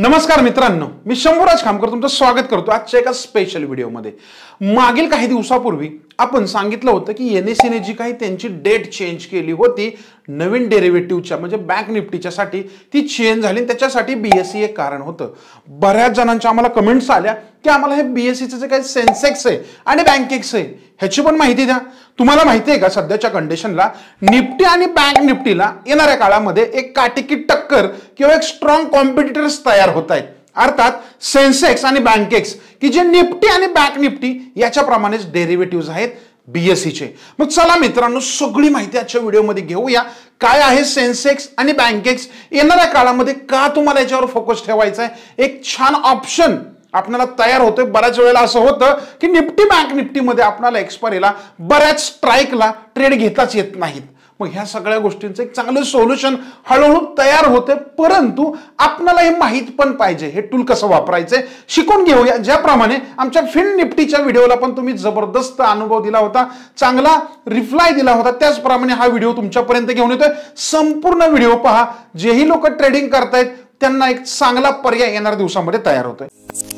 नमस्कार मित्रांनो मी शंभूराज खामकर तुमचं स्वागत करतो आजच्या एका स्पेशल व्हिडिओमध्ये मागील काही दिवसापूर्वी आपण सांगितलं होतं की एन एस जी काही त्यांची डेट चेंज केली होती नवीन डेरिव्हेटिव्हच्या म्हणजे बँक निफ्टीच्यासाठी ती चेंज झाली त्याच्यासाठी बीएससी e एक कारण होतं बऱ्याच जणांच्या आम्हाला कमेंट्स आल्या की आम्हाला हे बीएससीचं e जे काही सेन्सेक्स आहे आणि बँकेक्स आहे ह्याची पण माहिती द्या तुम्हाला माहिती आहे का सध्याच्या कंडिशनला निफ्टी आणि बँक निफ्टीला येणाऱ्या काळामध्ये एक काटिकी टक्कर किंवा एक स्ट्रॉंग कॉम्पिटिटर्स तयार होत आहेत अर्थात सेन्सेक्स आणि बँकेक्स की जे निफ्टी आणि बँक निफ्टी याच्याप्रमाणेच डेरिव्हेटिव्ह आहेत बीएससीचे e मग चला मित्रांनो सगळी माहिती आजच्या व्हिडिओमध्ये घेऊया काय आहे सेन्सेक्स आणि बँकेक्स येणाऱ्या काळामध्ये का तुम्हाला याच्यावर फोकस ठेवायचा आहे एक छान ऑप्शन आपल्याला तयार होतोय बऱ्याच वेळेला असं होतं की निफ्टी बँक निफ्टीमध्ये आपल्याला एक्सपायरीला बऱ्याच स्ट्राईकला ट्रेड घेताच येत नाहीत मग ह्या सगळ्या गोष्टींचं एक चांगलं सोल्युशन हळूहळू तयार होते परंतु आपल्याला हे माहीत पण पाहिजे हे टूल कसं वापरायचंय शिकून घेऊया ज्याप्रमाणे आमच्या फिन निफ्टीच्या व्हिडिओला पण तुम्ही जबरदस्त अनुभव दिला होता चांगला रिप्लाय दिला होता त्याचप्रमाणे हा व्हिडिओ तुमच्यापर्यंत घेऊन येतोय संपूर्ण व्हिडिओ पहा जेही लोक ट्रेडिंग करतायत त्यांना एक चांगला पर्याय येणाऱ्या दिवसामध्ये तयार होतोय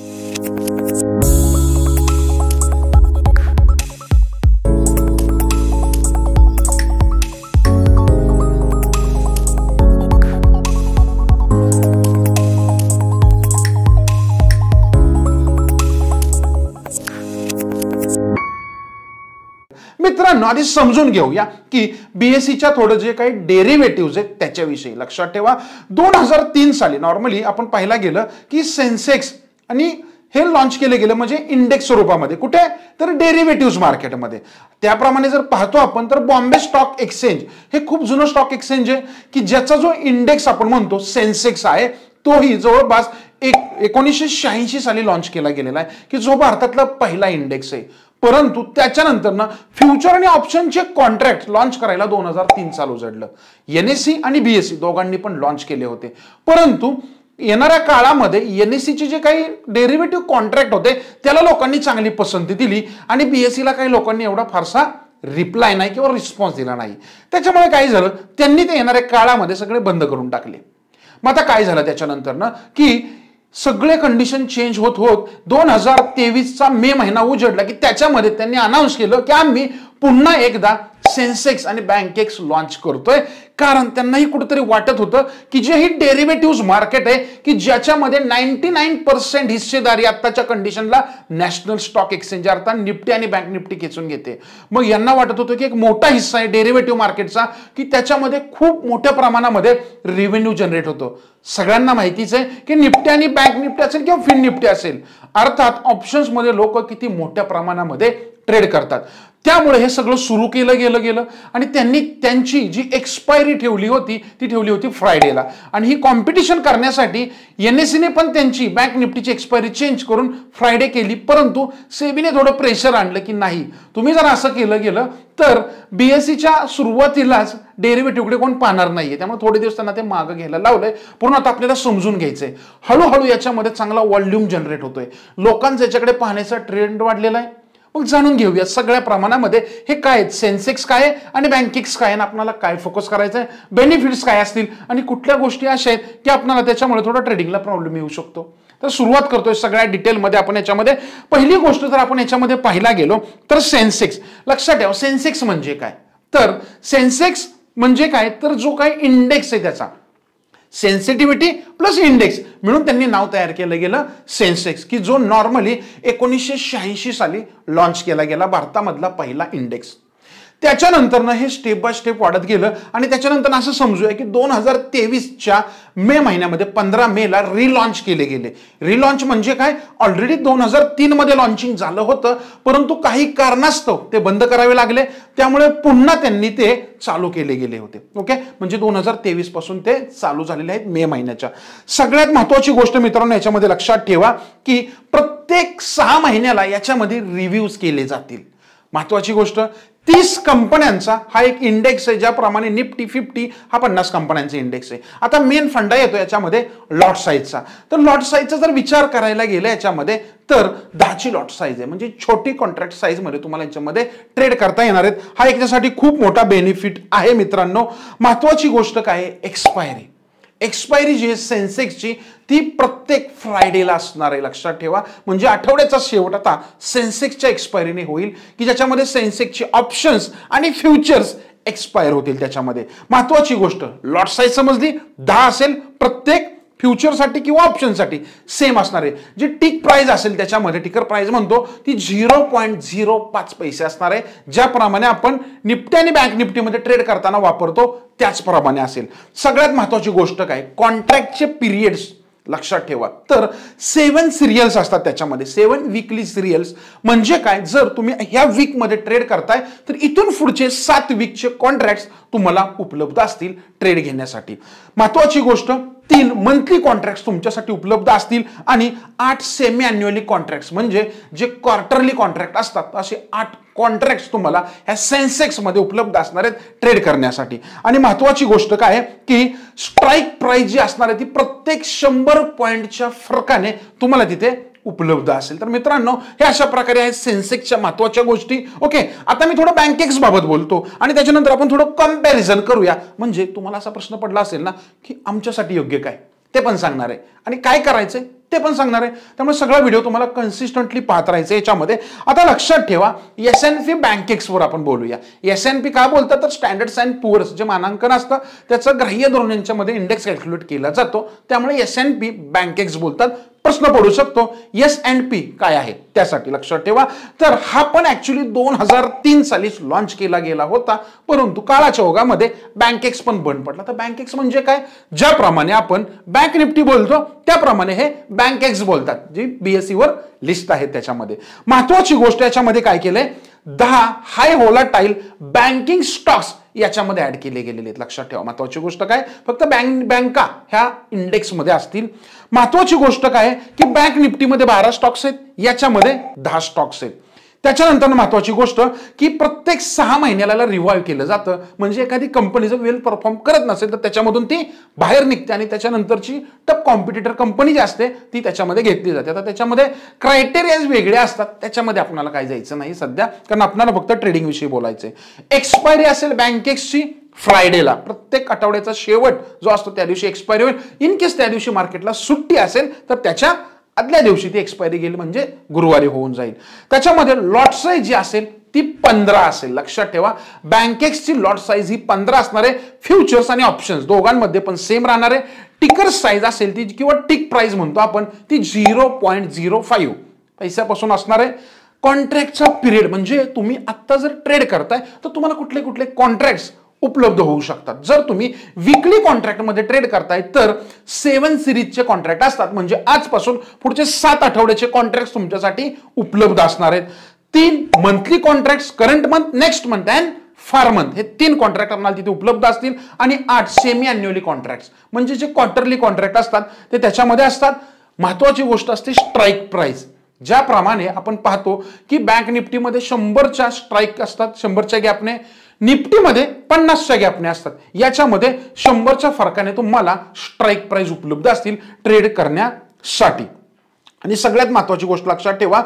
मित्रांनो आधी समजून घेऊया की बीएससीच्या e थोडं जे काही डेरिव्हेटिव्ह आहेत त्याच्याविषयी लक्षात ठेवा दोन हजार तीन साली नॉर्मली आपण पाहायला गेलं की सेन्सेक्स आणि हे लॉन्च केले गेलं म्हणजे इंडेक्स स्वरूपामध्ये कुठे तर डेरिव्हेटिव्ह मार्केटमध्ये त्याप्रमाणे जर पाहतो आपण तर बॉम्बे स्टॉक एक्सचेंज हे खूप जुनं स्टॉक एक्सचेंज आहे की ज्याचा जो इंडेक्स आपण म्हणतो सेन्सेक्स आहे तोही जवळपास एक एकोणीसशे शहाऐंशी साली लॉन्च केला गेलेला आहे की जो भारतातला पहिला इंडेक्स आहे परंतु त्याच्यानंतर ना फ्युचर आणि ऑप्शनचे कॉन्ट्रॅक्ट लॉन्च करायला दोन हजार तीन साल उजडलं एन एस सी आणि बीएससी दोघांनी पण लॉन्च केले होते परंतु येणाऱ्या काळामध्ये एन एस सीचे जे काही डेरिव्हेटिव्ह कॉन्ट्रॅक्ट होते त्याला लोकांनी चांगली पसंती दिली आणि सीला काही लोकांनी एवढा फारसा रिप्लाय नाही किंवा रिस्पॉन्स दिला नाही त्याच्यामुळे काय झालं त्यांनी ते येणाऱ्या काळामध्ये सगळे बंद करून टाकले मग आता काय झालं त्याच्यानंतर ना की सगळे कंडिशन चेंज होत होत दोन हजार तेवीसचा मे महिना उजडला की त्याच्यामध्ये त्यांनी अनाऊन्स केलं की आम्ही पुन्हा एकदा सेन्सेक्स आणि बँकेक्स लॉन्च करतोय कारण त्यांनाही कुठेतरी वाटत होतं की जे ही डेरिव्हेटिव्ह मार्केट आहे की ज्याच्यामध्ये नाईन्टी नाईन पर्सेंट हिस्सेदारी आताच्या कंडिशनला नॅशनल स्टॉक एक्सचेंज अर्थात निफ्टी आणि बँक निफ्टी खेचून घेते मग यांना वाटत होतं की एक मोठा हिस्सा आहे डेरिव्हेटिव्ह मार्केटचा की त्याच्यामध्ये खूप मोठ्या प्रमाणामध्ये रेव्हेन्यू जनरेट होतो सगळ्यांना माहितीच आहे की निफ्टी आणि बँक निफ्टी असेल किंवा फिन निफ्टी असेल अर्थात ऑप्शन्समध्ये लोक किती मोठ्या प्रमाणामध्ये ट्रेड करतात त्यामुळे हे सगळं सुरू केलं गेलं गेलं आणि त्यांनी त्यांची जी एक्सपायरी ठेवली होती ती ठेवली होती फ्रायडेला आणि ही कॉम्पिटिशन करण्यासाठी एन एस सीने e पण त्यांची बँक निफ्टीची एक्सपायरी चेंज करून फ्रायडे केली परंतु सेबीने थोडं प्रेशर आणलं की नाही तुम्ही जर असं केलं गेलं तर बी एस सीच्या e सुरुवातीलाच डेरिव्हेटिव्हकडे कोण पाहणार नाहीये त्यामुळे थोडे दिवस त्यांना ते मागं घ्यायला लावलंय पूर्ण आता आपल्याला समजून घ्यायचंय हळूहळू याच्यामध्ये चांगला वॉल्यूम जनरेट होतोय लोकांचं याच्याकडे पाहण्याचा ट्रेंड वाढलेला आहे मग जाणून घेऊयात सगळ्या प्रमाणामध्ये हे काय आहेत सेन्सेक्स काय आहे आणि बँकिक्स काय आणि आपल्याला काय फोकस करायचं आहे बेनिफिट्स काय असतील आणि कुठल्या गोष्टी अशा आहेत की आपल्याला त्याच्यामुळे थोडा ट्रेडिंगला प्रॉब्लेम येऊ शकतो तर सुरुवात करतोय सगळ्या डिटेलमध्ये आपण याच्यामध्ये पहिली गोष्ट जर आपण याच्यामध्ये पाहिला गेलो तर सेन्सेक्स लक्षात ठेवा सेन्सेक्स म्हणजे काय तर सेन्सेक्स म्हणजे काय तर जो काय इंडेक्स आहे त्याचा सेन्सिटिव्हिटी प्लस इंडेक्स मिळून त्यांनी नाव तयार केलं गेलं सेन्सेक्स की जो नॉर्मली एकोणीसशे शहाऐंशी साली लॉन्च केला गेला भारतामधला पहिला इंडेक्स त्याच्यानंतरनं हे स्टेप बाय स्टेप वाढत गेलं आणि त्याच्यानंतर असं समजूया की दोन हजार तेवीसच्या मे महिन्यामध्ये पंधरा ला रिलॉन्च केले गेले रिलॉन्च म्हणजे काय ऑलरेडी दोन हजार मध्ये लॉन्चिंग झालं होतं परंतु काही कारणास्तव ते बंद करावे लागले त्यामुळे पुन्हा त्यांनी ते चालू केले गेले होते ओके म्हणजे दोन हजार तेवीस पासून ते चालू झालेले आहेत मे महिन्याच्या सगळ्यात महत्वाची गोष्ट मित्रांनो याच्यामध्ये लक्षात ठेवा की प्रत्येक सहा महिन्याला याच्यामध्ये रिव्ह्यूज केले जातील महत्वाची गोष्ट तीस कंपन्यांचा हा एक इंडेक्स आहे ज्याप्रमाणे निफ्टी फिफ्टी हा पन्नास कंपन्यांचा इंडेक्स आहे आता मेन फंडा येतो याच्यामध्ये लॉट साईजचा तर लॉट साईजचा जर विचार करायला गेला याच्यामध्ये तर दहाची लॉट साईज आहे म्हणजे छोटी कॉन्ट्रॅक्ट साईजमध्ये तुम्हाला याच्यामध्ये ट्रेड करता येणार आहेत हा याच्यासाठी खूप मोठा बेनिफिट आहे मित्रांनो महत्वाची गोष्ट काय आहे एक्सपायरी एक्सपायरी जी आहे सेन्सेक्सची ती प्रत्येक फ्रायडेला असणार आहे लक्षात ठेवा म्हणजे आठवड्याचा शेवट आता सेन्सेक्सच्या एक्सपायरीने होईल की ज्याच्यामध्ये सेन्सेक्सचे ऑप्शन्स आणि फ्युचर्स एक्सपायर होतील त्याच्यामध्ये महत्वाची गोष्ट लॉट साईज समजली दहा असेल प्रत्येक फ्युचरसाठी किंवा ऑप्शनसाठी सेम असणार आहे जी टिक प्राइस असेल त्याच्यामध्ये टिकर प्राइस म्हणतो ती झिरो पॉईंट झिरो पाच पैसे असणार आहे ज्याप्रमाणे आपण निफ्टी आणि बँक निफ्टीमध्ये ट्रेड करताना वापरतो त्याचप्रमाणे असेल सगळ्यात महत्वाची गोष्ट काय कॉन्ट्रॅक्टचे पिरियड्स लक्षात ठेवा तर सेवन सिरियल्स असतात त्याच्यामध्ये सेवन वीकली सिरियल्स म्हणजे काय जर तुम्ही ह्या वीकमध्ये ट्रेड करताय तर इथून पुढचे सात वीकचे कॉन्ट्रॅक्ट्स तुम्हाला उपलब्ध असतील ट्रेड घेण्यासाठी महत्वाची गोष्ट तीन मंथली कॉन्ट्रॅक्ट तुमच्यासाठी उपलब्ध असतील आणि आठ सेमी अॅन्युअली कॉन्ट्रॅक्ट म्हणजे जे क्वार्टरली कॉन्ट्रॅक्ट असतात असे आठ कॉन्ट्रॅक्ट्स तुम्हाला ह्या सेन्सेक्समध्ये उपलब्ध असणार आहेत ट्रेड करण्यासाठी आणि महत्वाची गोष्ट काय की स्ट्राईक प्राईज जी असणार आहे ती प्रत्येक शंभर पॉईंटच्या फरकाने तुम्हाला तिथे उपलब्ध असेल तर मित्रांनो हे अशा प्रकारे आहेत सेन्सेक्सच्या महत्वाच्या गोष्टी ओके आता मी थोडं बँकेक्स बाबत बोलतो आणि त्याच्यानंतर आपण थोडं कम्पॅरिझन करूया म्हणजे तुम्हाला असा प्रश्न पडला असेल ना की आमच्यासाठी योग्य काय ते पण सांगणार आहे आणि काय करायचंय ते पण सांगणार आहे त्यामुळे सगळा व्हिडिओ तुम्हाला कन्सिस्टंटली पाहत राहायचं याच्यामध्ये आता लक्षात ठेवा एस एन पी बँकेक्सवर आपण बोलूया एस एन पी का बोलतात तर स्टँडर्ड्स अँड पुअर्स जे मानांकन असतं त्याचं ग्राह्य धोरणांच्यामध्ये मध्ये इंडेक्स कॅल्क्युलेट केला जातो त्यामुळे एस एन पी बँकेक्स बोलतात प्रश्न पडू शकतो एस अँड पी काय आहे त्यासाठी लक्षात ठेवा तर हा पण ऍक्च्युली दोन हजार तीन साली लॉन्च केला गेला होता परंतु काळाच्या ओघामध्ये बँकेक्स पण बंद पडला तर बँकेक्स म्हणजे काय ज्याप्रमाणे आपण बँक निफ्टी बोलतो त्याप्रमाणे हे बँकेक्स बोलतात जी बीएससी e वर लिस्ट आहे त्याच्यामध्ये महत्वाची गोष्ट याच्यामध्ये काय केलंय दहा हाय होलाटाईल बँकिंग स्टॉक्स याच्यामध्ये ऍड केले गेलेले आहेत लक्षात ठेवा महत्वाची गोष्ट काय फक्त बँक बँका ह्या इंडेक्समध्ये असतील महत्वाची गोष्ट काय की बँक निफ्टीमध्ये बारा स्टॉक्स आहेत याच्यामध्ये दहा स्टॉक्स आहेत त्याच्यानंतर महत्वाची गोष्ट की प्रत्येक सहा महिन्याला रिव्हॉल्व केलं जातं म्हणजे एखादी कंपनी जर वेल परफॉर्म करत नसेल तर त्याच्यामधून ती बाहेर निघते आणि त्याच्यानंतरची टप कॉम्पिटिटर कंपनी जी असते ती त्याच्यामध्ये घेतली जाते आता त्याच्यामध्ये क्रायटेरियाज वेगळे असतात त्याच्यामध्ये आपणाला काय जायचं नाही सध्या कारण आपल्याला फक्त ट्रेडिंगविषयी बोलायचं आहे एक्सपायरी असेल बँकेक्सची फ्रायडेला प्रत्येक आठवड्याचा शेवट जो असतो त्या दिवशी एक्सपायरी होईल इन केस त्या दिवशी मार्केटला सुट्टी असेल तर त्याच्या आदल्या दिवशी ती एक्सपायरी गेली म्हणजे गुरुवारी होऊन जाईल त्याच्यामध्ये लॉट साईज जी असेल ती पंधरा असेल लक्षात ठेवा बँकेक्सची लॉट साईज ही पंधरा असणार आहे फ्युचर्स आणि ऑप्शन्स दोघांमध्ये पण सेम राहणार आहे टिकर साईज असेल ती किंवा टिक प्राइस म्हणतो आपण ती झिरो पॉईंट झिरो फाईव्ह पैशापासून असणार आहे कॉन्ट्रॅक्टचा पिरियड म्हणजे तुम्ही आत्ता जर ट्रेड करताय तर तुम्हाला कुठले कुठले कॉन्ट्रॅक्ट्स उपलब्ध होऊ शकतात जर तुम्ही विकली कॉन्ट्रॅक्टमध्ये ट्रेड करताय तर सेवन सिरीजचे कॉन्ट्रॅक्ट असतात म्हणजे आजपासून पुढचे सात आठवड्याचे कॉन्ट्रॅक्ट तुमच्यासाठी उपलब्ध असणार आहेत तीन monthly contract current month next month and far month हे तीन कॉन्ट्रॅक्ट आपल्याला तिथे उपलब्ध असतील आणि आठ सेमी अॅन्युअली कॉन्ट्रॅक्ट म्हणजे जे क्वार्टरली कॉन्ट्रॅक्ट असतात ते त्याच्यामध्ये असतात महत्वाची गोष्ट असते स्ट्राईक प्राईस ज्याप्रमाणे आपण पाहतो की बँक निफ्टीमध्ये शंभरच्या स्ट्राईक असतात शंभरच्या गॅपने निफ्टीमध्ये पन्नासच्या गॅपने असतात याच्यामध्ये शंभरच्या फरकाने तुम्हाला स्ट्राईक प्राईज उपलब्ध असतील ट्रेड करण्यासाठी आणि सगळ्यात महत्वाची गोष्ट लक्षात ठेवा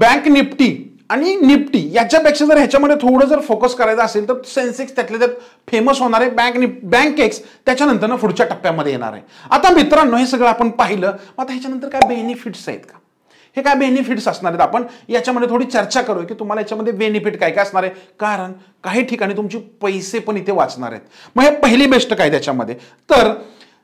बँक निफ्टी आणि निफ्टी याच्यापेक्षा जर ह्याच्यामध्ये थोडं जर फोकस करायचं असेल तर सेन्सेक्स त्यातले त्यात फेमस होणार आहे बँक निप बँक एक्स त्याच्यानंतरनं पुढच्या टप्प्यामध्ये येणार आहे आता मित्रांनो हे सगळं आपण पाहिलं मग आता ह्याच्यानंतर काय बेनिफिट्स आहेत का हे काय बेनिफिट्स असणार आहेत आपण याच्यामध्ये थोडी चर्चा करू की तुम्हाला याच्यामध्ये बेनिफिट काय काय असणार आहे कारण काही ठिकाणी तुमचे पैसे पण इथे वाचणार आहेत मग हे पहिली बेस्ट काय त्याच्यामध्ये तर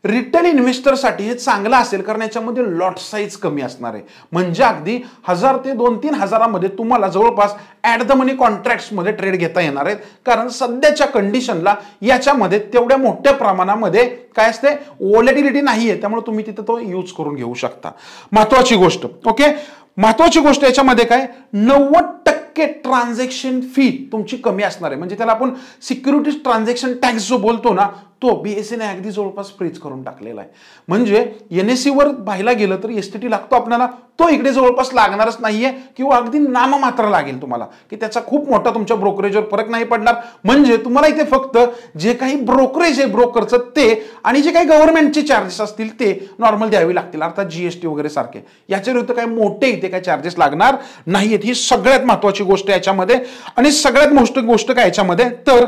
रिटेल इन्व्हेस्टरसाठी हे चांगलं असेल कारण याच्यामध्ये लॉट साईज कमी असणार आहे म्हणजे अगदी हजार ते दोन तीन हजारामध्ये तुम्हाला जवळपास ॲट द मनी मध्ये ट्रेड घेता येणार आहेत कारण सध्याच्या कंडिशनला याच्यामध्ये तेवढ्या मोठ्या प्रमाणामध्ये काय असते ओलेटिलिटी नाही आहे त्यामुळे तुम्ही तिथे तो यूज करून घेऊ शकता महत्वाची गोष्ट ओके महत्वाची गोष्ट याच्यामध्ये काय नव्वद टक्के ट्रान्झॅक्शन फी तुमची कमी असणार आहे म्हणजे त्याला आपण सिक्युरिटीज ट्रान्झॅक्शन टॅक्स जो बोलतो ना तो बी एस सीने अगदी जवळपास फ्रीज करून टाकलेला आहे म्हणजे एन एस सीवर पाहायला गेलं तर एस टी टी लागतो आपल्याला तो इकडे जवळपास लागणारच नाहीये किंवा अगदी नाममात्र लागेल तुम्हाला की त्याचा खूप मोठा तुमच्या ब्रोकरेजवर फरक नाही पडणार म्हणजे तुम्हाला इथे फक्त जे काही ब्रोकरेज आहे ब्रोकरचं ते आणि जे काही गव्हर्नमेंटचे चार्जेस असतील ते नॉर्मल द्यावे लागतील अर्थात जीएसटी वगैरे सारखे याच्या विरुद्ध काही मोठे इथे काही चार्जेस लागणार नाहीयेत ही सगळ्यात महत्वाची गोष्ट याच्यामध्ये आणि सगळ्यात मोठ गोष्ट काय याच्यामध्ये तर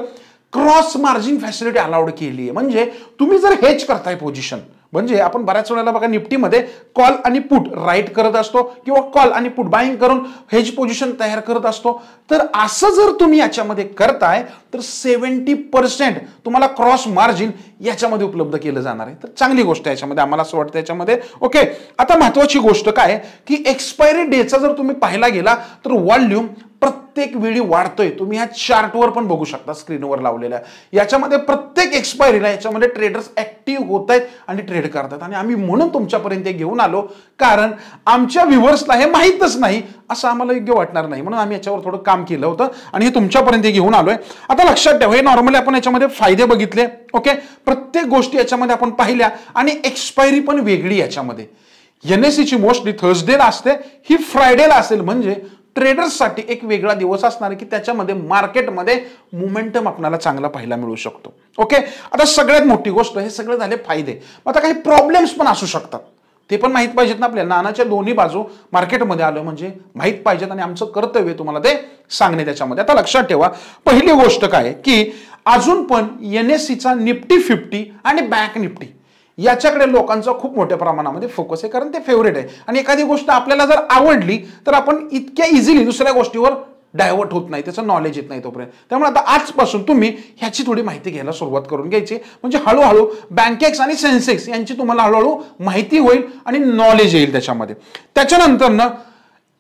क्रॉस मार्जिन फॅसिलिटी अलाउड केली आहे म्हणजे तुम्ही जर हेच करताय पोझिशन म्हणजे आपण बऱ्याच वेळेला बघा निफ्टीमध्ये कॉल आणि पुट राईट करत असतो किंवा कॉल आणि पुट बाईंग करून हेज पोझिशन तयार करत असतो तर असं जर तुम्ही याच्यामध्ये करताय तर सेवन्टी पर्सेंट तुम्हाला क्रॉस मार्जिन याच्यामध्ये उपलब्ध केलं जाणार आहे तर चांगली गोष्ट आहे याच्यामध्ये आम्हाला असं वाटतं याच्यामध्ये ओके आता महत्वाची गोष्ट काय की एक्सपायरी डेचा जर तुम्ही पाहायला गेला तर वॉल्यूम प्रत्येक वेळी वाढतोय तुम्ही ह्या चार्टवर पण बघू शकता स्क्रीनवर लावलेल्या याच्यामध्ये प्रत्येक एक्सपायरीला याच्यामध्ये ट्रेडर्स ऍक्टिव्ह होत आहेत आणि ट्रेड करतात आणि आम्ही म्हणून तुमच्यापर्यंत घेऊन आलो कारण आमच्या व्ह्युअर्सला हे माहीतच नाही असं आम्हाला योग्य वाटणार नाही म्हणून आम्ही याच्यावर थोडं काम केलं होतं आणि हे तुमच्यापर्यंत घेऊन आलोय आता लक्षात ठेवा हे नॉर्मली आपण याच्यामध्ये फायदे बघितले ओके प्रत्येक गोष्टी याच्यामध्ये आपण पाहिल्या आणि एक्सपायरी पण वेगळी याच्यामध्ये एन एस सीची मोस्टली थर्सडेला असते ही फ्रायडेला असेल म्हणजे ट्रेडर्ससाठी एक वेगळा दिवस असणार की त्याच्यामध्ये मार्केटमध्ये मुमेंटम आपल्याला चांगला पाहायला मिळू शकतो ओके आता सगळ्यात मोठी गोष्ट हे सगळे झाले फायदे आता काही प्रॉब्लेम्स पण असू शकतात ते पण माहीत पाहिजेत ना आपल्या नानाच्या दोन्ही बाजू मार्केटमध्ये आलं म्हणजे माहीत पाहिजेत आणि आमचं कर्तव्य तुम्हाला ते सांगणे त्याच्यामध्ये आता लक्षात ठेवा पहिली गोष्ट काय की अजून पण एन एस सीचा निफ्टी फिफ्टी आणि बँक निफ्टी याच्याकडे लोकांचा खूप मोठ्या प्रमाणामध्ये फोकस आहे कारण ते फेवरेट आहे आणि एखादी गोष्ट आपल्याला जर आवडली तर आपण इतक्या इझिली दुसऱ्या गोष्टीवर डायव्हर्ट होत नाही त्याचं नॉलेज येत नाही तोपर्यंत त्यामुळे आता आजपासून तुम्ही ह्याची थोडी माहिती घ्यायला सुरुवात करून घ्यायची म्हणजे हळूहळू बँकेक्स आणि सेन्सेक्स यांची तुम्हाला हळूहळू माहिती होईल आणि नॉलेज येईल त्याच्यामध्ये त्याच्यानंतर ना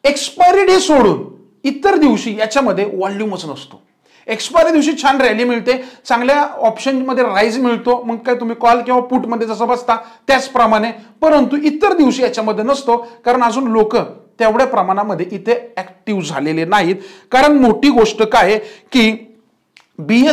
एक्सपायरी डे सोडून इतर दिवशी याच्यामध्ये व्हॉल्यूमच नसतो एक्सपायरी दिवशी छान रॅली मिळते चांगल्या ऑप्शनमध्ये राईज मिळतो मग काय तुम्ही कॉल किंवा पुटमध्ये जसं बसता त्याचप्रमाणे परंतु इतर दिवशी याच्यामध्ये नसतो कारण अजून लोक तेवढ्या प्रमाणामध्ये इथे ऍक्टिव्ह झालेले नाहीत कारण मोठी गोष्ट काय की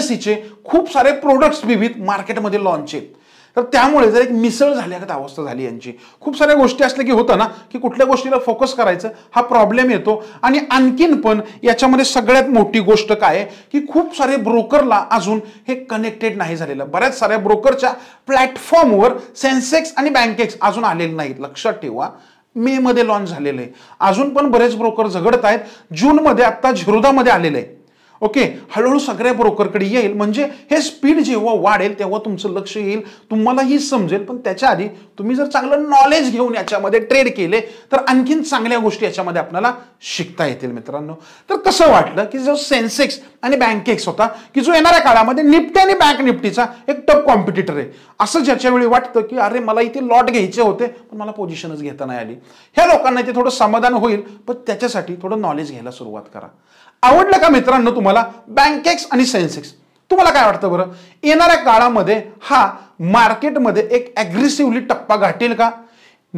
सीचे खूप सारे प्रोडक्ट्स विविध मार्केटमध्ये लॉन्च आहेत तर त्यामुळे जर एक मिसळ झाल्यागत अवस्था झाली यांची खूप साऱ्या गोष्टी असल्या की होतं ना की कुठल्या गोष्टीला फोकस करायचं हा प्रॉब्लेम येतो आणि आणखीन पण याच्यामध्ये सगळ्यात मोठी गोष्ट काय की खूप सारे ब्रोकरला अजून हे कनेक्टेड नाही झालेलं बऱ्याच साऱ्या ब्रोकरच्या प्लॅटफॉर्मवर सेन्सेक्स आणि बँकेक्स अजून आलेले नाहीत लक्षात ठेवा मे मध्ये लॉन्च झालेलं आहे अजून पण बरेच ब्रोकर झगडत आहेत जूनमध्ये आत्ता झिरोदामध्ये आलेले आहे ओके हळूहळू सगळ्या ब्रोकरकडे येईल म्हणजे हे स्पीड जेव्हा वाढेल तेव्हा तुमचं लक्ष येईल तुम्हालाही समजेल पण त्याच्या आधी तुम्ही जर चांगलं नॉलेज घेऊन याच्यामध्ये ट्रेड केले तर आणखीन चांगल्या गोष्टी याच्यामध्ये आपल्याला शिकता येतील मित्रांनो तर कसं वाटलं की जो सेन्सेक्स आणि बँकेक्स होता की जो येणाऱ्या काळामध्ये निफ्टी आणि बँक निफ्टीचा एक टप कॉम्पिटिटर आहे असं ज्याच्या वेळी वाटतं की अरे मला इथे लॉट घ्यायचे होते पण मला पोझिशनच घेता नाही आली ह्या लोकांना इथे थोडं समाधान होईल पण त्याच्यासाठी थोडं नॉलेज घ्यायला सुरुवात करा आवडलं का मित्रांनो तुम्हाला बँकेक्स आणि सेन्सेक्स तुम्हाला काय वाटतं बरं येणाऱ्या काळामध्ये हा मार्केटमध्ये एक ॲग्रेसिव्हली टप्पा गाठेल का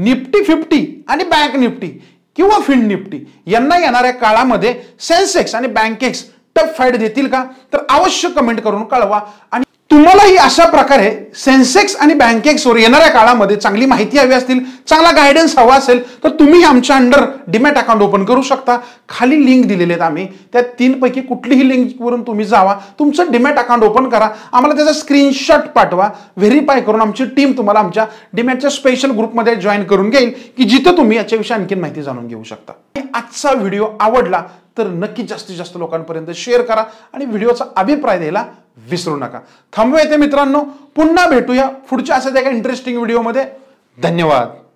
निफ्टी फिफ्टी आणि बँक निफ्टी किंवा फिंड निफ्टी यांना येणाऱ्या काळामध्ये सेन्सेक्स आणि बँकेक्स टफ फाईट देतील का तर अवश्य कमेंट करून कळवा आणि तुम्हालाही अशा प्रकारे सेन्सेक्स आणि बँकेक्सवर येणाऱ्या काळामध्ये चांगली माहिती हवी असतील चांगला गायडन्स हवा असेल तर तुम्ही आमच्या अंडर डिमॅट अकाउंट ओपन करू शकता खाली लिंक दिलेले आहेत आम्ही त्या तीनपैकी कुठलीही लिंकवरून तुम्ही जावा तुमचं डिमॅट अकाउंट ओपन करा आम्हाला त्याचा स्क्रीनशॉट पाठवा व्हेरीफाय करून आमची टीम तुम्हाला आमच्या डिमॅटच्या स्पेशल ग्रुपमध्ये जॉईन करून घेईल की जिथं तुम्ही याच्याविषयी आणखी माहिती जाणून घेऊ शकता आजचा व्हिडिओ आवडला तर नक्की जास्तीत जास्त लोकांपर्यंत शेअर करा आणि व्हिडिओचा अभिप्राय द्यायला विसरू नका थांबवा येते मित्रांनो पुन्हा भेटूया पुढच्या अशाच एका इंटरेस्टिंग व्हिडिओमध्ये धन्यवाद